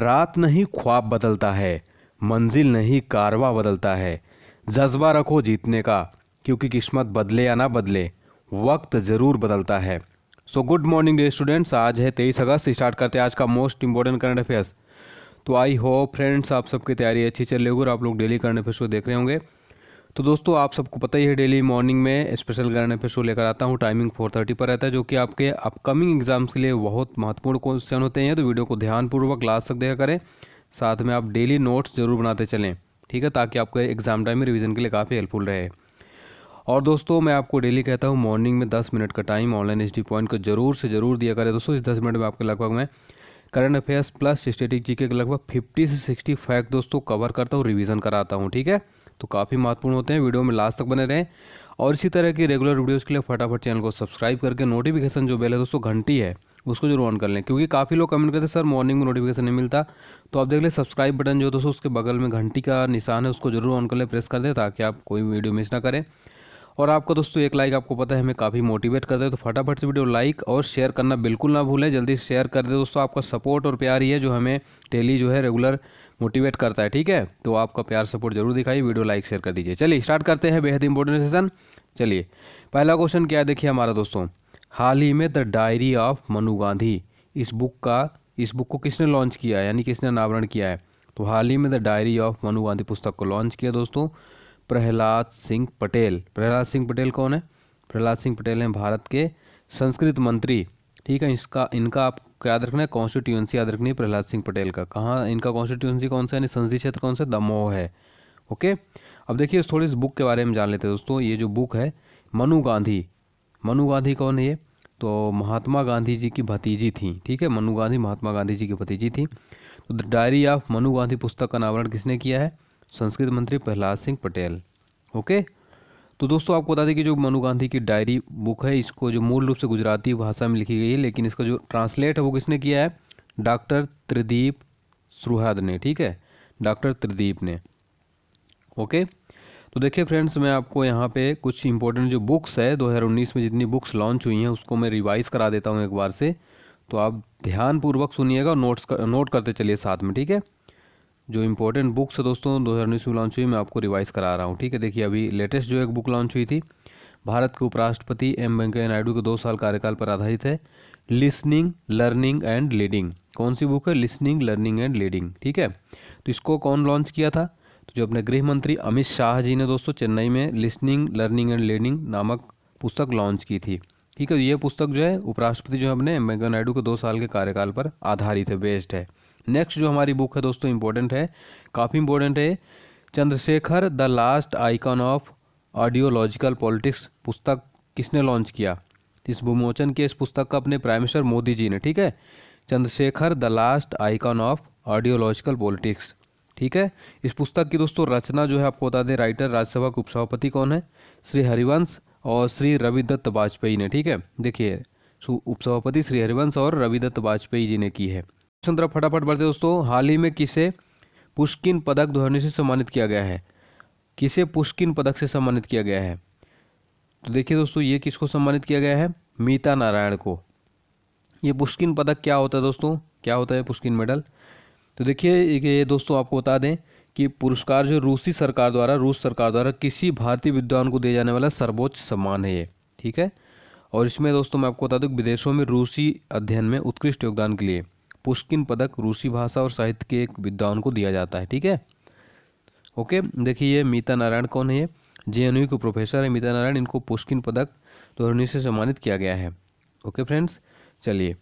रात नहीं ख्वाब बदलता है मंजिल नहीं कारवा बदलता है जज्बा रखो जीतने का क्योंकि किस्मत बदले या ना बदले वक्त ज़रूर बदलता है so good morning day students आज है तेईस अगस्त स्टार्ट करते हैं आज का मोस्ट इंपॉर्टेंट करंट अफेयर्स तो आई होप फ्रेंड्स आप सबकी तैयारी अच्छी चल रही होगी और आप लोग डेली करंट अफेयर्स को देख रहे होंगे तो दोस्तों आप सबको पता ही है डेली मॉर्निंग में स्पेशल करंट अफेयर शो लेकर आता हूँ टाइमिंग फोर थर्टी पर रहता है जो कि आपके अपकमिंग एग्जाम्स के लिए बहुत महत्वपूर्ण क्वेश्चन होते हैं तो वीडियो को ध्यानपूर्वक लास्ट तक देखा करें साथ में आप डेली नोट्स जरूर बनाते चलें ठीक है ताकि आपका एग्ज़ाम टाइम में रिविज़न के लिए काफ़ी हेल्पफुल रहे और दोस्तों मैं आपको डेली कहता हूँ मॉर्निंग में दस मिनट का टाइम ऑनलाइन एच पॉइंट को ज़रूर से ज़रूर दिया करें दोस्तों इस दस मिनट में आपके लगभग मैं current affairs plus static G K लगभग फिफ्टी से सिक्सटी फैक्ट दोस्तों कवर करता हूँ रिविज़न कराता हूँ ठीक है तो काफ़ी महत्वपूर्ण होते हैं वीडियो में लास्ट तक बने रहें और इसी तरह की रेगुलर वीडियोज़ के लिए फटाफट चैनल को सब्सक्राइब करके नोटिफिकेशन जो बेल है दोस्तों घंटी है उसको जरूर ऑन कर लें क्योंकि काफ़ी लोग कमेंट करते सर मॉर्निंग में नोटिफिकेशन नहीं मिलता तो आप देख लें सब्सक्राइब बटन जो दोस्तों उसके बगल में घंटी का निशान है उसको जरूर ऑन कर लें प्रेस कर दें ताकि आप कोई वीडियो मिस ना करें और आपका दोस्तों एक लाइक आपको पता है हमें काफ़ी मोटिवेट करता है तो फटाफट से वीडियो लाइक और शेयर करना बिल्कुल ना भूलें जल्दी शेयर कर दें दोस्तों आपका सपोर्ट और प्यार ही है जो हमें डेली जो है रेगुलर मोटिवेट करता है ठीक है तो आपका प्यार सपोर्ट जरूर दिखाइए वीडियो लाइक शेयर कर दीजिए चलिए स्टार्ट करते हैं बेहद इंपॉर्टेंट सेशन चलिए पहला क्वेश्चन क्या है देखिए हमारा दोस्तों हाल ही में the diary of Manu Gandhi इस बुक का इस बुक को किसने लॉन्च किया है यानी किसने अनावरण किया है तो हाल ही में the diary of Manu Gandhi पुस्तक को लॉन्च किया दोस्तों प्रहलाद सिंह पटेल प्रहलाद सिंह पटेल कौन है प्रहलाद सिंह पटेल हैं भारत के संस्कृत मंत्री ठीक है इसका इनका आप याद रखना है कॉन्स्टिट्यूंसी याद रखनी है प्रहलाद सिंह पटेल का कहाँ इनका कॉन्स्टिट्यूंसी कौन सा यानी संसदीय क्षेत्र कौन सा दमोह है ओके अब देखिए थोड़ी इस बुक के बारे में जान लेते हैं दोस्तों ये जो बुक है मनु गांधी मनु गांधी कौन है ये तो महात्मा गांधी जी की भतीजी थी ठीक है मनु गांधी महात्मा गांधी जी की भतीजी थी तो the diary of Manu Gandhi पुस्तक का अनावरण किसने किया है संस्कृत मंत्री प्रहलाद सिंह पटेल ओके तो दोस्तों आपको बता दें कि जो मनु गांधी की डायरी बुक है इसको जो मूल रूप से गुजराती भाषा में लिखी गई है लेकिन इसका जो ट्रांसलेट है वो किसने किया है डॉक्टर त्रिदीप सुहाद ने ठीक है डॉक्टर त्रिदीप ने ओके तो देखिए फ्रेंड्स मैं आपको यहाँ पे कुछ इंपॉर्टेंट जो बुक्स है 2019 में जितनी बुक्स लॉन्च हुई हैं उसको मैं रिवाइज़ करा देता हूँ एक बार से तो आप ध्यानपूर्वक सुनिएगा और नोट्स कर, नोट करते चलिए साथ में ठीक है जो इम्पोर्टेंट बुक्स है दोस्तों दो हज़ार उन्नीस में लॉन्च हुई मैं आपको रिवाइज़ करा रहा हूँ ठीक है देखिए अभी लेटेस्ट जो एक बुक लॉन्च हुई थी भारत के उपराष्ट्रपति एम वेंकैया नायडू के दो साल कार्यकाल पर आधारित है लिसनिंग लर्निंग एंड लीडिंग कौन सी बुक है लिसनिंग लर्निंग एंड लीडिंग ठीक है तो इसको कौन लॉन्च किया था तो जो अपने गृह मंत्री अमित शाह जी ने दोस्तों चेन्नई में लिसनिंग लर्निंग एंड लीडिंग नामक पुस्तक लॉन्च की थी ठीक है तो ये पुस्तक जो है उपराष्ट्रपति जो है अपने एम वेंकैया नायडू के दो साल के कार्यकाल पर आधारित है बेस्ड है नेक्स्ट जो हमारी बुक है दोस्तों इम्पोर्टेंट है काफ़ी इम्पोर्टेंट है Chandrashekhar the last icon of ideological politics पुस्तक किसने लॉन्च किया इस विमोचन के इस पुस्तक का अपने प्राइम मिनिस्टर मोदी जी ने ठीक है Chandrashekhar the last icon of ideological politics ठीक है इस पुस्तक की दोस्तों रचना जो है आपको बता दें राइटर राज्यसभा के उपसभापति कौन है श्री हरिवंश और श्री रविदत्त वाजपेयी ने ठीक है देखिए उपसभापति श्री हरिवंश और रविदत्त वाजपेयी जी ने की है तरफ फटाफट बढ़ते दोस्तों हाल ही में किसे पुष्किन पदक ध्वनि से सम्मानित किया गया है किसे पुष्किन पदक से सम्मानित किया गया है तो देखिए दोस्तों ये किसको सम्मानित किया गया है मीता नारायण को ये पुष्किन पदक क्या होता है दोस्तों क्या होता है पुष्किन मेडल तो देखिए ये दोस्तों आपको बता दें कि पुरस्कार जो रूसी सरकार द्वारा रूस सरकार द्वारा किसी भारतीय विद्वान को दिया जाने वाला सर्वोच्च सम्मान है ये ठीक है और इसमें दोस्तों मैं आपको बता दूँ विदेशों में रूसी अध्ययन में उत्कृष्ट योगदान के लिए पुष्किन पदक रूसी भाषा और साहित्य के एक विद्वान को दिया जाता है ठीक है ओके देखिए ये मीता नारायण कौन है जे एन के प्रोफेसर है मीता नारायण इनको पुष्किन पदक दो हज़ार उन्नीस से सम्मानित किया गया है ओके फ्रेंड्स चलिए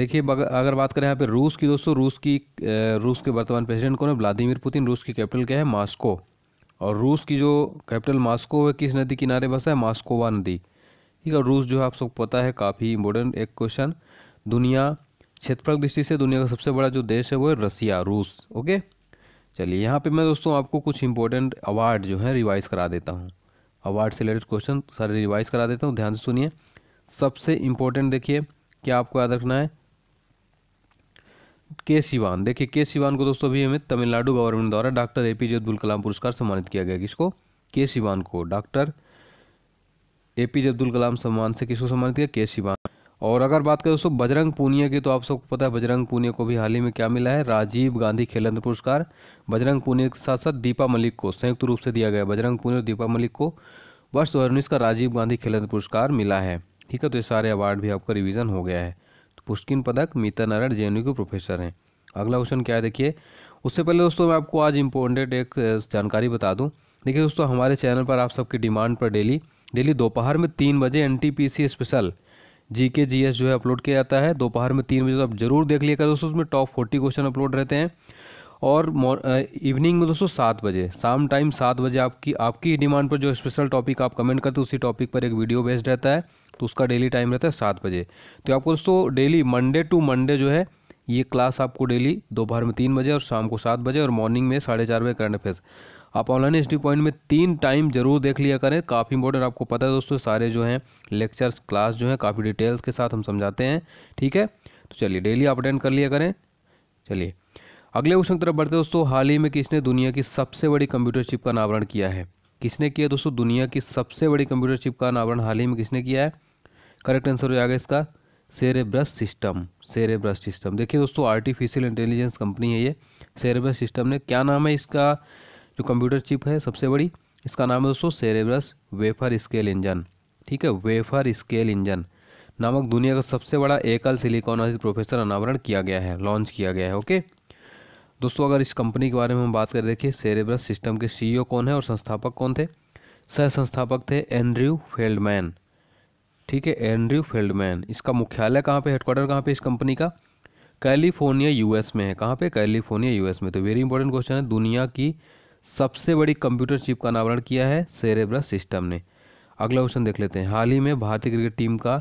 देखिए अगर बात करें यहाँ पे रूस की दोस्तों रूस की रूस के वर्तमान प्रेसिडेंट कौन है व्लादिमिर पुतिन रूस की कैपिटल क्या है मास्को और रूस की जो कैपिटल मास्को है किस नदी किनारे बसा है मास्कोवा नदी ठीक है रूस जो है आप सबको पता है काफ़ी इम्पोर्टेंट एक क्वेश्चन दुनिया क्षेत्रफल दृष्टि से दुनिया का सबसे बड़ा जो देश है वो है रसिया रूस ओके चलिए यहाँ पे मैं दोस्तों आपको कुछ इंपॉर्टेंट अवार्ड जो है रिवाइज करा देता हूँ अवार्ड से रिलेटेड क्वेश्चन सारे रिवाइज करा देता हूँ ध्यान से सुनिए सबसे इम्पोर्टेंट देखिए क्या आपको याद रखना है के शिवान देखिए के शिवान को दोस्तों अभी हमें तमिलनाडु गवर्नमेंट द्वारा doctor A P J Abdul Kalam पुरस्कार सम्मानित किया गया किसको के शिवान को doctor A P J Abdul Kalam सम्मान से किसको सम्मानित किया के शिवान और अगर बात करें दोस्तों बजरंग पूनिया की तो आप सबको पता है बजरंग पूनिया को भी हाल ही में क्या मिला है राजीव गांधी रत्न पुरस्कार बजरंग पूनिया के साथ साथ दीपा मलिक को संयुक्त रूप से दिया गया बजरंग पूनिया और दीपा मलिक को वर्ष दो का राजीव गांधी रत्न पुरस्कार मिला है ठीक है तो ये सारे अवार्ड भी आपका रिविज़न हो गया है तो पुष्किन पदक मीता नारायण जे के प्रोफेसर हैं अगला क्वेश्चन क्या है देखिए उससे पहले दोस्तों मैं आपको आज इम्पोर्टेंट एक जानकारी बता दूँ देखिए दोस्तों हमारे चैनल पर आप सबकी डिमांड पर डेली डेली दोपहर में तीन बजे एन स्पेशल जी के जी एस जो है अपलोड किया जाता है दोपहर में तीन बजे तो आप जरूर देख लिया दोस्तों उसमें टॉप फोर्टी क्वेश्चन अपलोड रहते हैं और इवनिंग में दोस्तों सात बजे शाम टाइम सात बजे आपकी आपकी डिमांड पर जो स्पेशल टॉपिक आप कमेंट करते हो उसी टॉपिक पर एक वीडियो बेस्ड रहता है तो उसका डेली टाइम रहता है सात बजे तो आपको दोस्तों डेली मंडे टू मंडे जो है ये क्लास आपको डेली दोपहर में तीन बजे और शाम को सात बजे और मॉर्निंग में साढ़े चार बजे करंट अफेयर्स आप ऑनलाइन हिस्ट्री पॉइंट में तीन टाइम जरूर देख लिया करें काफ़ी इंपॉर्टेंट आपको पता है दोस्तों सारे जो हैं लेक्चर्स क्लास जो है काफ़ी डिटेल्स के साथ हम समझाते हैं ठीक है तो चलिए डेली आप अटेंड कर लिया करें चलिए अगले क्वेश्चन की तरफ बढ़ते दोस्तों हाल ही में किसने दुनिया की सबसे बड़ी कंप्यूटर चिप का अनावरण किया है किसने किया दोस्तों दुनिया की सबसे बड़ी कंप्यूटर चिप का अनावरण हाल ही में किसने किया है करेक्ट आंसर हो जाएगा इसका सेरेब्रस सिस्टम सेरेब्रस सिस्टम देखिए दोस्तों आर्टिफिशियल इंटेलिजेंस कंपनी है ये सेरेब्रस सिस्टम ने क्या नाम है इसका जो कंप्यूटर चिप है सबसे बड़ी इसका नाम है दोस्तों सेरेब्रस वेफर स्केल इंजन ठीक है वेफर स्केल इंजन नामक दुनिया का सबसे बड़ा एकल सिलिकॉन आधारित प्रोफेसर अनावरण किया गया है लॉन्च किया गया है ओके दोस्तों अगर इस कंपनी के बारे में हम बात करें देखिए सेरेब्रस सिस्टम के सी e कौन है और संस्थापक कौन थे सह संस्थापक थे एंड्रयू फेल्डमैन ठीक है एंड्रयू फेल्डमैन इसका मुख्यालय कहाँ पर हेडक्वार्टर कहाँ पर इस कंपनी का कैलिफोर्निया यूएस में है कहाँ पे कैलिफोर्निया यूएस में तो वेरी इंपॉर्टेंट क्वेश्चन है दुनिया की सबसे बड़ी कंप्यूटर चिप का अनावरण किया है सेरेब्रा सिस्टम ने अगला क्वेश्चन देख लेते हैं हाल ही में भारतीय क्रिकेट टीम का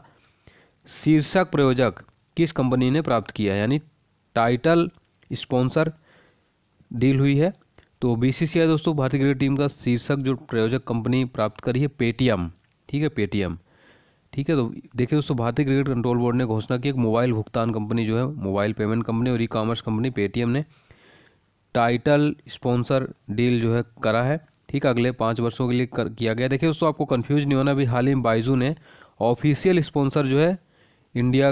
शीर्षक प्रयोजक किस कंपनी ने प्राप्त किया है यानी टाइटल स्पॉन्सर डील हुई है तो बीसीसीआई दोस्तों भारतीय क्रिकेट टीम का शीर्षक जो प्रयोजक कंपनी प्राप्त करी है पेटीएम ठीक है पेटीएम ठीक है तो देखिए दोस्तों भारतीय क्रिकेट कंट्रोल बोर्ड ने घोषणा की एक मोबाइल भुगतान कंपनी जो है मोबाइल पेमेंट कंपनी और ई कॉमर्स कंपनी पेटीएम ने टाइटल स्पॉन्सर डील जो है करा है ठीक अगले पाँच वर्षों के लिए कर किया गया देखिए दोस्तों आपको कन्फ्यूज नहीं होना अभी हाल ही में बाइजू ने ऑफिशियल स्पॉन्सर जो है इंडिया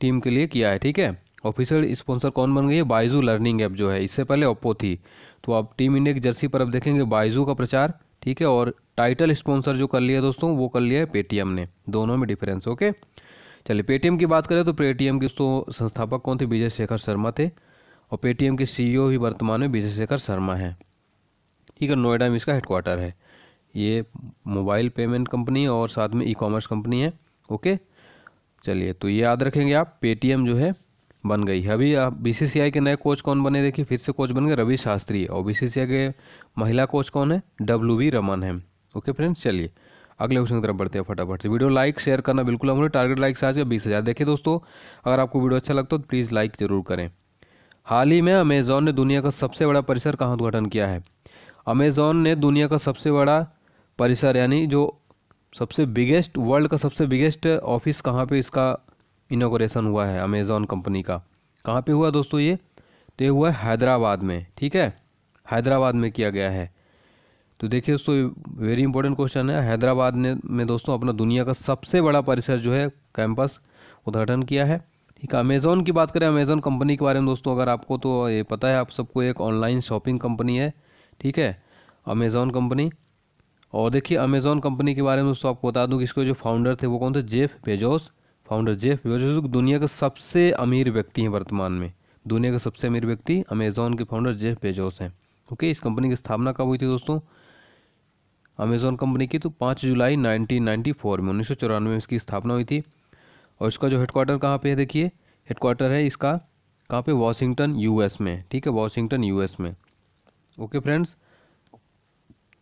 टीम के लिए किया है ठीक है ऑफिशियल स्पॉन्सर कौन बन गई है बाइजू लर्निंग ऐप जो है इससे पहले ओप्पो थी तो आप टीम इंडिया की जर्सी पर अब देखेंगे बाइजू का प्रचार ठीक है और टाइटल स्पॉन्सर जो कर लिया दोस्तों वो कर लिया है पेटीएम ने दोनों में डिफरेंस ओके चलिए पेटीएम की बात करें तो पेटीएम के दोस्तों संस्थापक कौन थे विजय शेखर शर्मा थे और पेटीएम के सीईओ भी वर्तमान में विजय शेखर शर्मा हैं ठीक है नोएडा में इसका हेडक्वार्टर है ये मोबाइल पेमेंट कंपनी और साथ में ई कॉमर्स कंपनी है ओके चलिए तो ये याद रखेंगे आप पेटीएम जो है बन गई अभी आप बीसीसीआई के नए कोच कौन बने देखिए फिर से कोच बन गए रवि शास्त्री और बी के महिला कोच कौन है डब्ल्यू वी रमन है ओके फ्रेंड्स चलिए अगले क्वेश्चन की तरफ बढ़ते हैं फटाफट से वीडियो लाइक शेयर करना बिल्कुल हमारे टारगेट लाइक्स आज बीस हज़ार देखिए दोस्तों अगर आपको वीडियो अच्छा लगता तो प्लीज़ लाइक ज़रूर करें हाल ही में अमेज़ॉन ने दुनिया का सबसे बड़ा परिसर कहाँ उद्घाटन किया है अमेज़ॉन ने दुनिया का सबसे बड़ा परिसर यानी जो सबसे बिगेस्ट वर्ल्ड का सबसे बिगेस्ट ऑफिस कहाँ पे इसका इनोग्रेशन हुआ है अमेज़ॉन कंपनी का कहाँ पे हुआ दोस्तों ये तो ये हुआ है हैदराबाद में ठीक है हैदराबाद में किया गया है तो देखिए दोस्तों वेरी इंपॉर्टेंट क्वेश्चन है हैदराबाद ने में दोस्तों अपना दुनिया का सबसे बड़ा परिसर जो है कैंपस उद्घाटन किया है ठीक है अमेज़ोन की बात करें अमेज़ोन कंपनी के बारे में दोस्तों अगर आपको तो ये पता है आप सबको एक ऑनलाइन शॉपिंग कंपनी है ठीक है अमेज़ोन कंपनी और देखिए अमेज़ोन कंपनी के बारे में दोस्तों आपको बता दूँ कि इसके जो फाउंडर थे वो कौन थे Jeff Bezos founder Jeff Bezos दुनिया के सबसे अमीर व्यक्ति हैं वर्तमान में दुनिया के सबसे अमीर व्यक्ति अमेजोन के फाउंडर जेफ बेजोस हैं ओके इस कंपनी की स्थापना कब हुई थी दोस्तों अमेज़ोन कंपनी की तो पाँच जुलाई 1994 में उन्नीस में इसकी स्थापना हुई थी और इसका जो हेडक्वार्टर कहाँ पे है देखिए हेडक्वार्टर है इसका कहाँ पे वॉशिंगटन यूएस में ठीक है वॉशिंगटन यूएस में ओके फ्रेंड्स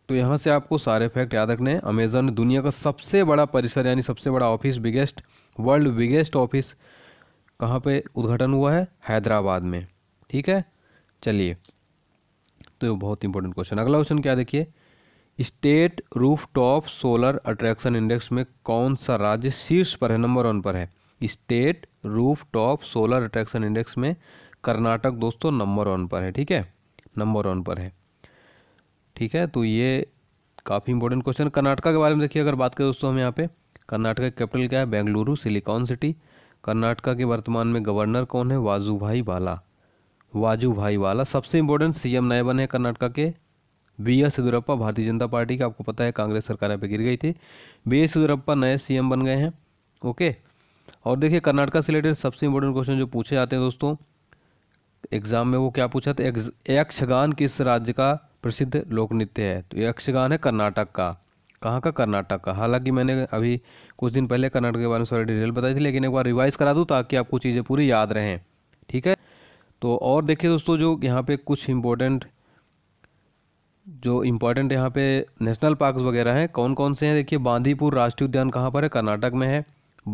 तो यहाँ से आपको सारे फैक्ट याद रखने हैं अमेजन दुनिया का सबसे बड़ा परिसर यानी सबसे बड़ा office biggest world biggest office कहाँ पे उद्घाटन हुआ है हैदराबाद में ठीक है चलिए तो बहुत इंपॉर्टेंट क्वेश्चन अगला क्वेश्चन क्या देखिए state rooftop solar attraction index में कौन सा राज्य शीर्ष पर है नंबर वन पर है state rooftop solar attraction index में कर्नाटक दोस्तों नंबर वन पर है ठीक है नंबर वन पर है ठीक है तो ये काफ़ी इंपॉर्टेंट क्वेश्चन कर्नाटका के बारे में देखिए अगर बात करें दोस्तों हम यहाँ पे कर्नाटका का कैपिटल क्या है बेंगलुरु सिलिकॉन सिटी कर्नाटका के वर्तमान में गवर्नर कौन है वाजू भाई वाला वाजू भाई वाला सबसे इंपॉर्टेंट सीएम नए बने हैं कर्नाटका के बी एस येदुरप्पा भारतीय जनता पार्टी का आपको पता है कांग्रेस सरकार यहाँ पे गिर गई थी बी एस येदुरप्पा नए सीएम बन गए हैं ओके और देखिए कर्नाटका से रिलेटेड सबसे इंपॉर्टेंट क्वेश्चन जो पूछे जाते हैं दोस्तों एग्जाम में वो क्या पूछा था यक्षगान किस राज्य का प्रसिद्ध लोक नृत्य है तो यक्षगान है कर्नाटक का कहाँ का कर्नाटक का हालांकि मैंने अभी कुछ दिन पहले कर्नाटक के बारे में सारी डिटेल बताई थी लेकिन एक बार रिवाइज़ करा दूँ ताकि आपको चीज़ें पूरी याद रहें ठीक है तो और देखिए दोस्तों जो यहाँ पे कुछ इंपॉर्टेंट जो इम्पोर्टेंट यहाँ पे नेशनल पार्क वगैरह हैं कौन कौन से हैं देखिए बांदीपुर राष्ट्रीय उद्यान कहाँ पर है कर्नाटक में है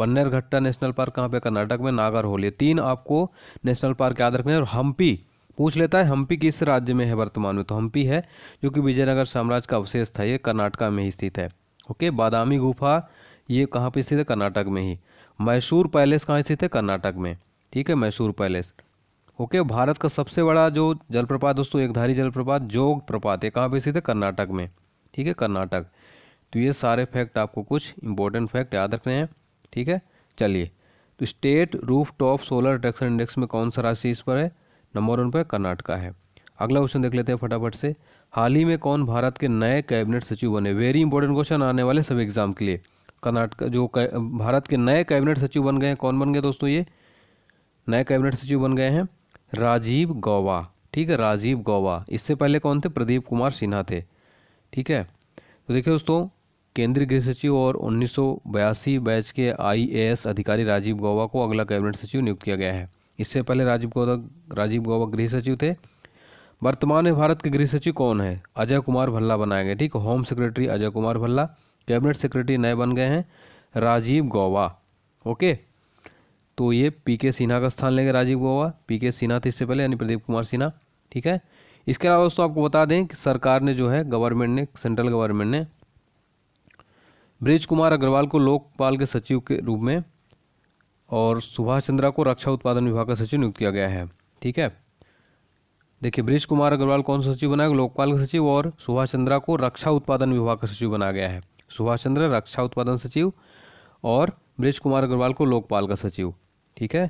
बन्नर घट्टा नेशनल पार्क कहाँ पे कर्नाटक में नागरहोल ये तीन आपको नेशनल पार्क याद रखने और हम्पी पूछ लेता है हम्पी किस राज्य में है वर्तमान में तो हम्पी है जो कि विजयनगर साम्राज्य का अवशेष था ये कर्नाटका में ही स्थित है ओके बादामी गुफा ये कहाँ पर स्थित है कर्नाटक में ही मैसूर पैलेस कहाँ स्थित है कर्नाटक में ठीक है मैसूर पैलेस ओके भारत का सबसे बड़ा जो जलप्रपात दोस्तों एकधारी जलप्रपात जोग प्रपात है कहाँ पे स्थित है कर्नाटक में ठीक है कर्नाटक तो ये सारे फैक्ट आपको कुछ इंपॉर्टेंट फैक्ट याद रखने हैं ठीक है चलिए तो state roof top solar attraction index में कौन सा राशि इस पर है नंबर वन पर कर्नाटका है अगला क्वेश्चन देख लेते हैं फटाफट से हाल ही में कौन भारत के नए कैबिनेट सचिव बने वेरी इंपॉर्टेंट क्वेश्चन आने वाले सभी एग्जाम के लिए कर्नाटक जो भारत के नए कैबिनेट सचिव बन गए हैं कौन बन गए दोस्तों ये नए कैबिनेट सचिव बन गए हैं राजीव गौवा ठीक है राजीव गौवा इससे पहले कौन थे प्रदीप कुमार सिन्हा थे ठीक है तो देखिए दोस्तों केंद्रीय गृह सचिव और उन्नीस बैच के आईएएस अधिकारी राजीव गौवा को अगला कैबिनेट सचिव नियुक्त किया गया है इससे पहले राजीव गौवा राजीव गौवा गृह सचिव थे वर्तमान में भारत के गृह सचिव कौन है अजय कुमार भल्ला बनाए गए ठीक home secretary Ajay Kumar Bhalla cabinet secretary नए बन गए हैं राजीव गौवा ओके तो ये पी के सिन्हा का स्थान लेंगे राजीव गोवा पी के सिन्हा थे इससे पहले यानी प्रदीप कुमार सिन्हा ठीक है इसके अलावा दोस्तों आपको बता दें कि सरकार ने जो है गवर्नमेंट ने सेंट्रल गवर्नमेंट ने ब्रिज कुमार अग्रवाल को लोकपाल के सचिव के रूप में और सुभाष चंद्रा को रक्षा उत्पादन विभाग का सचिव नियुक्त किया गया है ठीक है देखिए ब्रिज कुमार अग्रवाल कौन सा सचिव बनाया लोकपाल का सचिव और सुभाष चंद्रा को रक्षा उत्पादन विभाग का सचिव बनाया गया है सुभाष चंद्र रक्षा उत्पादन सचिव और ब्रिज कुमार अग्रवाल को लोकपाल का सचिव ठीक है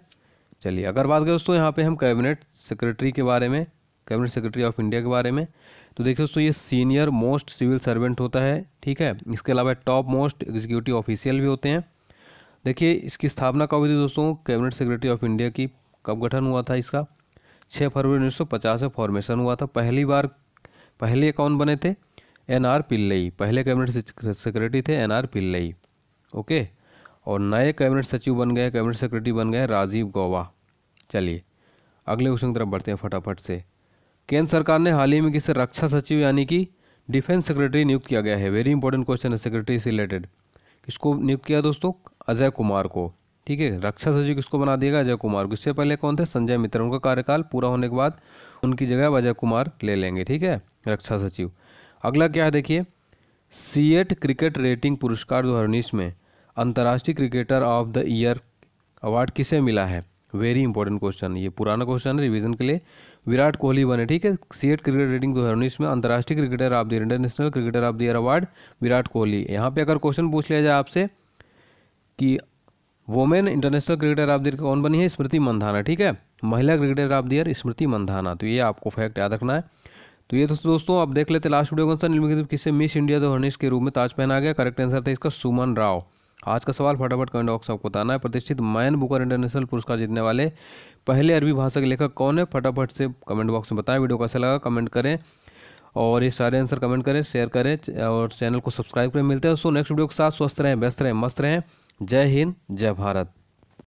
चलिए अगर बात करें दोस्तों यहाँ पे हम कैबिनेट सेक्रेटरी के बारे में कैबिनेट सेक्रेटरी ऑफ इंडिया के बारे में तो देखिए दोस्तों ये सीनियर मोस्ट सिविल सर्वेंट होता है ठीक है इसके अलावा टॉप मोस्ट एग्जीक्यूटिव ऑफिशियल भी होते हैं देखिए इसकी स्थापना कब हुई थी दोस्तों कैबिनेट सेक्रेटरी ऑफ इंडिया की कब गठन हुआ था इसका छः फरवरी उन्नीस सौ पचास में फॉर्मेशन हुआ था पहली बार पहले कौन बने थे एन आर पिल्लई पहले कैबिनेट सेक्रेटरी थे एन आर पिल्लई ओके और नए कैबिनेट सचिव बन गए कैबिनेट सेक्रेटरी बन गए राजीव गौबा चलिए अगले क्वेश्चन की तरफ बढ़ते हैं फटाफट से केंद्र सरकार ने हाल ही में किसे रक्षा सचिव यानी कि डिफेंस सेक्रेटरी नियुक्त किया गया है वेरी इंपॉर्टेंट क्वेश्चन है सेक्रेटरी से रिलेटेड किसको नियुक्त किया दोस्तों अजय कुमार को ठीक है रक्षा सचिव किसको बना दिएगा अजय कुमार को इससे पहले कौन थे संजय मित्र उनका कार्यकाल पूरा होने के बाद उनकी जगह अजय कुमार ले लेंगे ठीक है रक्षा सचिव अगला क्या है देखिए सीएट क्रिकेट रेटिंग पुरस्कार दो में अंतर्राष्ट्रीय cricketer of the year award किसे मिला है वेरी इंपॉर्टेंट क्वेश्चन ये पुराना क्वेश्चन है रिवीजन के लिए विराट कोहली बने ठीक है सीएट क्रिकेट रेटिंग उन्नीस में अंतर्राष्ट्रीय cricketer of the year international cricketer of the year award Virat Kohli यहाँ पे अगर क्वेश्चन पूछ लिया जाए आपसे कि women international cricketer of the year कौन बनी है स्मृति मंधाना ठीक है महिला cricketer of the year Smriti Mandhana तो ये आपको फैक्ट याद रखना है तो ये दोस्तों दोस्तों आप देख लेते लास्ट वीडियो कौन सा किससे मिस इंडिया दो हर्निश के रूप में ताज पहना गया करेक्ट आंसर था इसका सुमन राव आज का सवाल फटाफट कमेंट बॉक्स आपको बताना है प्रतिष्ठित मैन बुकर इंटरनेशनल पुरस्कार जीतने वाले पहले अरबी भाषा के लेखक कौन है फटाफट से कमेंट बॉक्स में बताएं वीडियो कैसा लगा कमेंट करें और ये सारे आंसर कमेंट करें शेयर करें और चैनल को सब्सक्राइब करें मिलते हैं सो नेक्स्ट वीडियो के साथ स्वस्थ रहें व्यस्त रहें मस्त रहें जय हिंद जय भारत